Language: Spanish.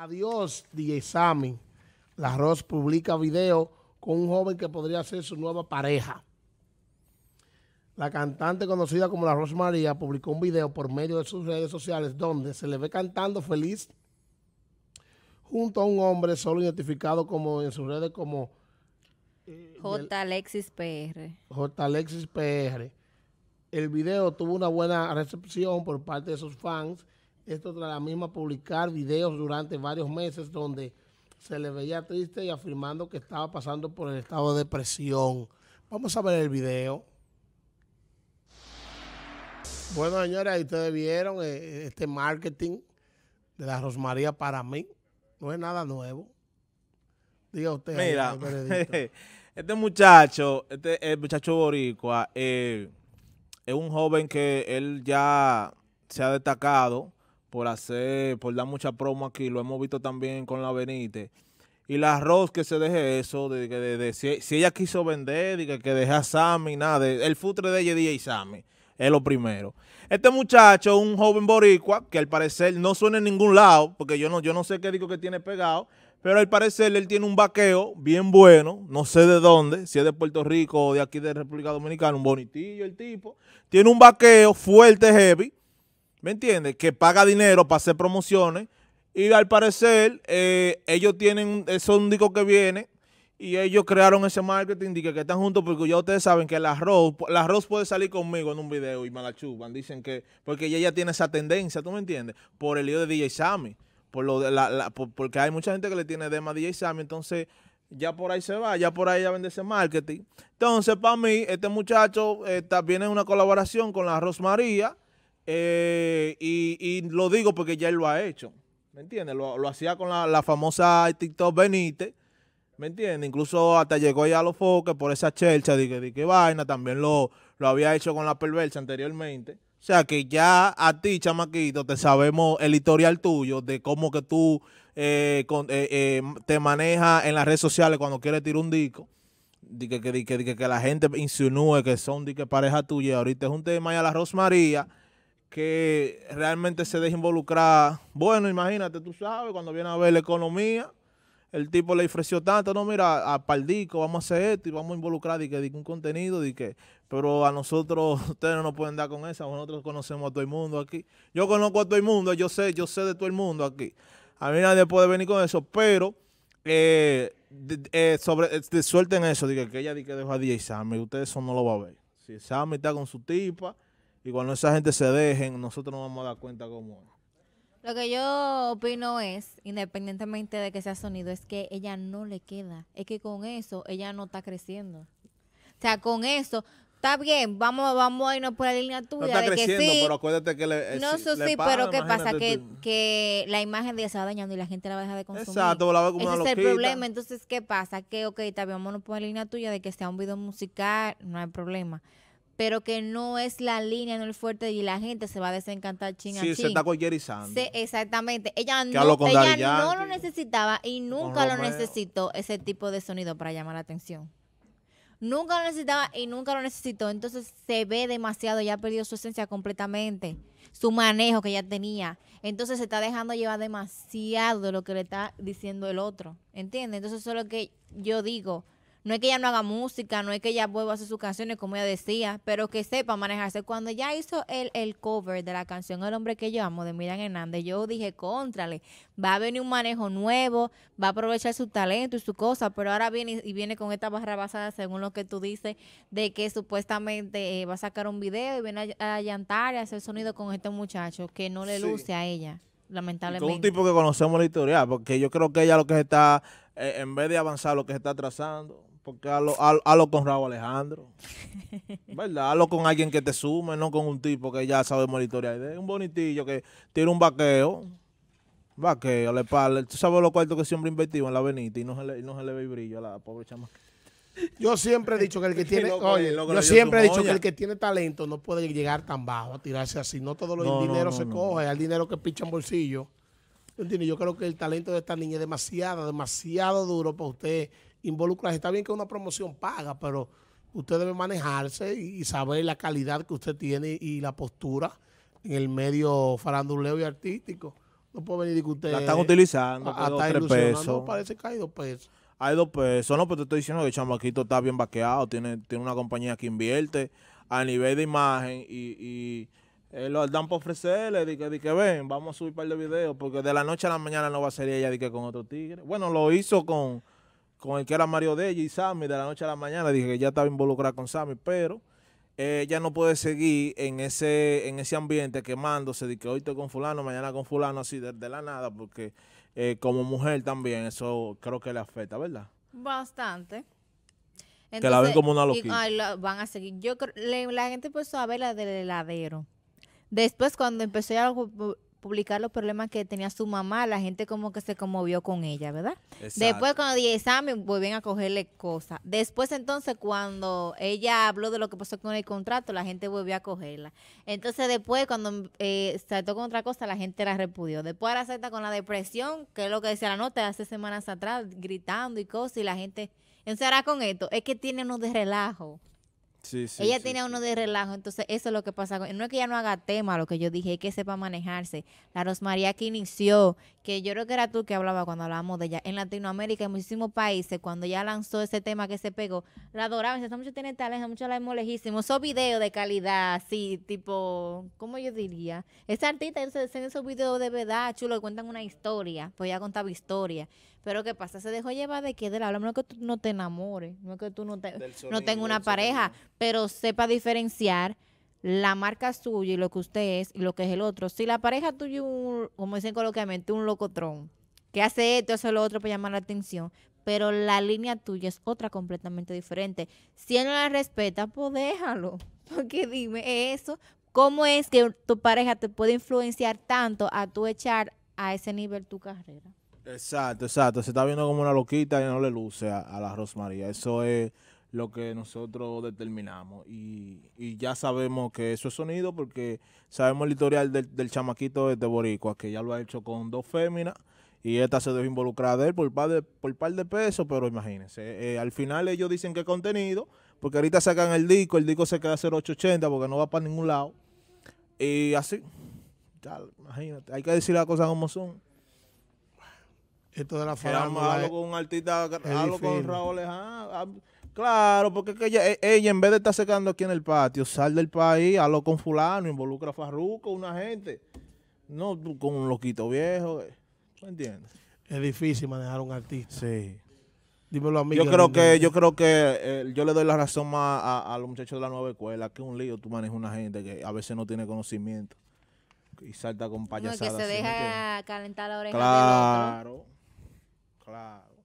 Adiós, DJ Sammy. La Ross publica video con un joven que podría ser su nueva pareja. La cantante conocida como La Ross María publicó un video por medio de sus redes sociales donde se le ve cantando feliz junto a un hombre solo identificado como en sus redes como eh, J. Alexis PR. J. Alexis PR. El video tuvo una buena recepción por parte de sus fans esto tras la misma publicar videos durante varios meses donde se le veía triste y afirmando que estaba pasando por el estado de depresión. Vamos a ver el video. Bueno, señores, ustedes vieron eh, eh, este marketing de la Rosmaría para mí. No es nada nuevo. Diga usted. Mira, este muchacho, este el muchacho boricua, eh, es un joven que él ya se ha destacado por hacer, por dar mucha promo aquí. Lo hemos visto también con la Benítez. Y la Ross que se deje eso, de, que de, si, ella quiso vender, que, que deje a Sammy, nada. el futre de ella y Sammy es lo primero. Este muchacho, un joven boricua, que al parecer no suena en ningún lado, porque yo no, yo no sé qué digo que tiene pegado, pero al parecer él tiene un vaqueo bien bueno, no sé de dónde, si es de Puerto Rico o de aquí de República Dominicana, un bonitillo el tipo. Tiene un vaqueo fuerte, heavy, ¿me entiendes? Que paga dinero para hacer promociones y al parecer eh, ellos tienen, eh, un disco que viene y ellos crearon ese marketing de que, están juntos porque ya ustedes saben que la Rose, la Rose puede salir conmigo en un video y me la Dicen que, porque ella ya tiene esa tendencia, ¿tú me entiendes? Por el lío de DJ Sammy, por lo de porque hay mucha gente que le tiene dema a DJ Sammy, entonces ya por ahí se va, ya por ahí ya vende ese marketing. Entonces, para mí, este muchacho eh, viene en una colaboración con la Rose María eh, y, lo digo porque ya él lo ha hecho. ¿Me entiendes? Lo, hacía con la, la, famosa TikTok Benítez. ¿Me entiendes? Incluso hasta llegó ya a los foques por esa chelcha de que, que vaina. También lo, lo había hecho con la perversa anteriormente. O sea que ya a ti, chamaquito, te sabemos el historial tuyo de cómo que tú eh, eh, te manejas en las redes sociales cuando quieres tirar un disco. De que, que, la gente insinúe que son de que pareja tuya. Ahorita es un tema ya la Rosmaría que realmente se deje involucrar. Bueno, imagínate, tú sabes, cuando viene a ver la economía, el tipo le ofreció tanto, no, mira, a pardico, vamos a hacer esto y vamos a involucrar de que, un contenido, de que, pero a nosotros, ustedes no nos pueden dar con eso. nosotros conocemos a todo el mundo aquí. Yo conozco a todo el mundo, yo sé, yo sé de todo el mundo aquí. A mí nadie puede venir con eso, pero eh, eh sobre, eh, suelten eso, de que, ella de que dejó a 10 Sammy, ustedes eso no lo va a ver. Si Sammy está con su tipa, y cuando esa gente se dejen, nosotros nos vamos a dar cuenta cómo Lo que yo opino es, independientemente de que sea sonido, es que ella no le queda. Es que con eso ella no está creciendo. O sea, con eso, está bien, vamos, vamos a irnos por la línea tuya. está de creciendo, que pero acuérdate que le. Eh, no, eso sí, pero ¿qué pasa? Que, que la imagen de ella se va dañando y la gente la va a dejar de consumir. Exacto, la va a Ese es el problema. Entonces, ¿qué pasa? Que, ok, también bien, vámonos por la línea tuya de que sea un video musical, no hay problema pero que no es la línea, no el fuerte y la gente se va a desencantar ching sí, se está Sanders. Sí, exactamente. Ella, no, ella no, lo necesitaba y nunca lo necesitó ese tipo de sonido para llamar la atención. Nunca lo necesitaba y nunca lo necesitó. Entonces se ve demasiado, ya ha perdido su esencia completamente, su manejo que ya tenía. Entonces se está dejando llevar demasiado de lo que le está diciendo el otro. ¿Entiendes? Entonces eso es lo que yo digo no es que ella no haga música, no es que ella vuelva a hacer sus canciones como ella decía, pero que sepa manejarse. Cuando ya hizo el, el cover de la canción El hombre que yo amo de Miriam Hernández, yo dije, contrale, va a venir un manejo nuevo, va a aprovechar su talento y su cosa, pero ahora viene y viene con esta barra basada, según lo que tú dices, de que supuestamente eh, va a sacar un video y viene a, llantar y a hacer sonido con este muchacho que no le luce a ella lamentablemente. un tipo que conocemos la historia, porque yo creo que ella lo que está, eh, en vez de avanzar, lo que está trazando, porque hablo con Raúl Alejandro. ¿Verdad? lo con alguien que te sume, no con un tipo que ya sabe monitorear. Es un bonitillo que tiene un vaqueo. Vaqueo, le pala. Tú sabes los cuartos que siempre invertimos en la avenida y no se le, ve brillo a la pobre chama. Yo siempre he dicho que el que tiene, siempre he dicho el que tiene talento no puede llegar tan bajo a tirarse así. No todos los dinero se coge, hay dinero que picha en bolsillo. Yo creo que el talento de esta niña es demasiado, demasiado duro para usted involucrarse. Está bien que una promoción paga, pero usted debe manejarse y, saber la calidad que usted tiene y la postura en el medio faranduleo y artístico. No puede venir y que usted... La están utilizando. A, ah, dos, pesos. parece que hay dos pesos. Hay dos pesos. No, pero te estoy diciendo que el chamaquito está bien vaqueado. Tiene, tiene una compañía que invierte a nivel de imagen y eh, lo dan por ofrecerle, di que, ven, vamos a subir un par de videos, porque de la noche a la mañana no va a ser ella di que con otro tigre. Bueno, lo hizo con, con el que era Mario Deji y Sammy, de la noche a la mañana, dije que ya estaba involucrada con Sammy, pero eh, ella no puede seguir en ese, en ese ambiente quemándose, de que hoy estoy con fulano, mañana con fulano, así desde de la nada, porque eh, como mujer también eso creo que le afecta, ¿verdad? Bastante. que la ven como una loquita. la, van a seguir. Yo la gente empezó a ver la del heladero. Después, cuando empezó a publicar los problemas que tenía su mamá, la gente como que se conmovió con ella, ¿verdad? Después, cuando di examen, volvían a cogerle cosas. Después, entonces, cuando ella habló de lo que pasó con el contrato, la gente volvió a cogerla. Entonces, después, cuando eh, saltó con otra cosa, la gente la repudió. Después, ahora salta con la depresión, que es lo que decía la nota hace semanas atrás, gritando y cosas, y la gente... Entonces, con esto, es que tiene unos de relajo ella tiene uno de relajo, entonces eso es lo que pasa. No es que ella no haga tema, lo que yo dije, es que sepa manejarse. La Rosmaría que inició, que yo creo que era tú que hablaba cuando hablábamos de ella, en Latinoamérica, en muchísimos países, cuando ella lanzó ese tema que se pegó, la adoraban, esa mucho tiene talento, mucho la hemos lejísimo. Esos videos de calidad, así, tipo, ¿cómo yo diría? Esa artista, se esos videos de verdad, chulo, cuentan una historia, pues ella contaba historia. Pero ¿qué pasa? Se dejó llevar de que del habla. No es que tú no te enamores, no es que tú no, no tengas una pareja, pero sepa diferenciar la marca suya y lo que usted es y lo que es el otro. Si la pareja tuya, un, como dicen coloquialmente, un locotrón, que hace esto, hace lo otro para llamar la atención, pero la línea tuya es otra completamente diferente. Si él no la respeta, pues déjalo. Porque dime eso, ¿cómo es que tu pareja te puede influenciar tanto a tú echar a ese nivel tu carrera? Exacto, exacto. Se está viendo como una loquita y no le luce a, la Rosmaría. Eso es lo que nosotros determinamos. Y, ya sabemos que eso es sonido porque sabemos el historial del, chamaquito de este Boricua, que ya lo ha hecho con dos féminas y esta se debe involucrar de él por par de, por par de pesos, pero imagínense. Eh, al final ellos dicen que contenido, porque ahorita sacan el disco, el disco se queda a 0880 porque no va para ningún lado. Y así, ya, imagínate, hay que decir las cosas como son. Esto de la farándula. Hablo con un artista, hablo con Raúl Leja. Ah, claro, porque que e, ella, en vez de estar secando aquí en el patio, sale del país, hablo con fulano, involucra a Farruco, una gente. No con un loquito viejo. ¿Me eh, entiendes? Es difícil manejar un artista. Sí. Dímelo a mí. Yo creo que, yo creo que eh, yo le doy la razón más a, los muchachos de la nueva escuela, que es un lío tú manejas una gente que a veces no tiene conocimiento y salta con payasadas. No, que se deja calentar la oreja. Claro. claro.